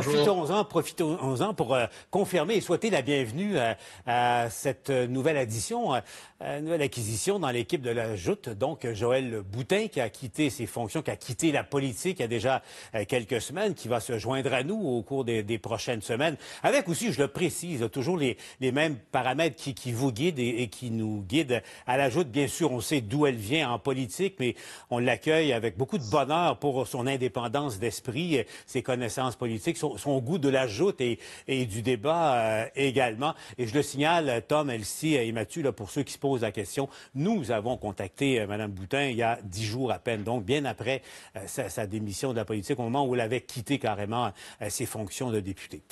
Profitons-en, profitons-en pour euh, confirmer et souhaiter la bienvenue euh, à cette nouvelle addition, euh, nouvelle acquisition dans l'équipe de la Joute. Donc, Joël Boutin, qui a quitté ses fonctions, qui a quitté la politique il y a déjà quelques semaines, qui va se joindre à nous au cours des, prochaines semaines, avec aussi, je le précise, toujours les, mêmes paramètres qui, vous guident et, et, qui nous guident à la Joute. Bien sûr, on sait d'où elle vient en politique, mais on l'accueille avec beaucoup de bonheur pour son indépendance d'esprit, ses connaissances politiques, son, goût de la joute et, du débat euh, également. Et je le signale, Tom, Elsie et Mathieu, pour ceux qui se posent la question, nous avons contacté euh, Mme Boutin il y a dix jours à peine, donc bien après euh, sa, sa, démission de la politique, au moment où elle avait quitté carrément ses fonctions de députée.